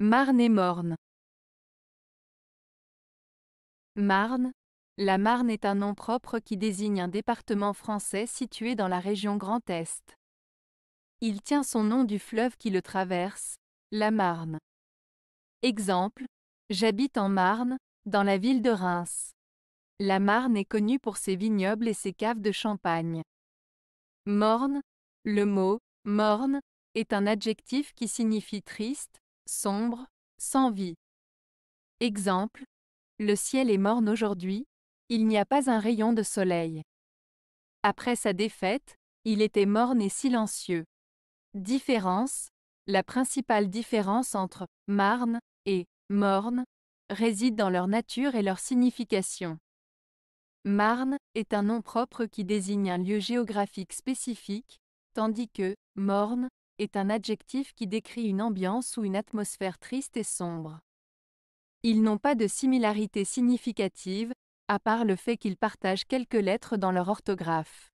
Marne-et-Morne. Marne. La Marne est un nom propre qui désigne un département français situé dans la région Grand Est. Il tient son nom du fleuve qui le traverse, la Marne. Exemple. J'habite en Marne, dans la ville de Reims. La Marne est connue pour ses vignobles et ses caves de champagne. Morne. Le mot morne est un adjectif qui signifie triste, sombre, sans vie. Exemple, le ciel est morne aujourd'hui, il n'y a pas un rayon de soleil. Après sa défaite, il était morne et silencieux. Différence, la principale différence entre marne et morne réside dans leur nature et leur signification. Marne est un nom propre qui désigne un lieu géographique spécifique, tandis que morne est un adjectif qui décrit une ambiance ou une atmosphère triste et sombre. Ils n'ont pas de similarité significative, à part le fait qu'ils partagent quelques lettres dans leur orthographe.